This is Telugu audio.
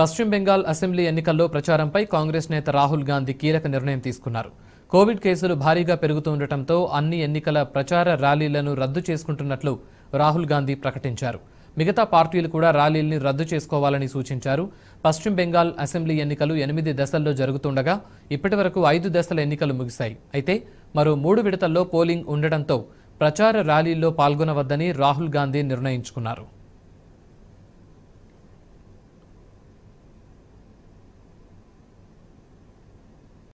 పశ్చిమ బెంగాల్ అసెంబ్లీ ఎన్నికల్లో ప్రచారంపై కాంగ్రెస్ నేత రాహుల్ గాంధీ కీలక నిర్ణయం తీసుకున్నారు కోవిడ్ కేసులు భారీగా పెరుగుతుండటంతో అన్ని ఎన్నికల ప్రచార ర్యాలీలను రద్దు చేసుకుంటున్నట్లు రాహుల్ గాంధీ ప్రకటించారు మిగతా పార్టీలు కూడా ర్యాలీల్ని రద్దు చేసుకోవాలని సూచించారు పశ్చిమ బెంగాల్ అసెంబ్లీ ఎన్నికలు ఎనిమిది దశల్లో జరుగుతుండగా ఇప్పటి వరకు ఐదు దశల ఎన్నికలు ముగిశాయి అయితే మరో మూడు విడతల్లో పోలింగ్ ఉండటంతో ప్రచార ర్యాలీల్లో పాల్గొనవద్దని రాహుల్ గాంధీ నిర్ణయించుకున్నారు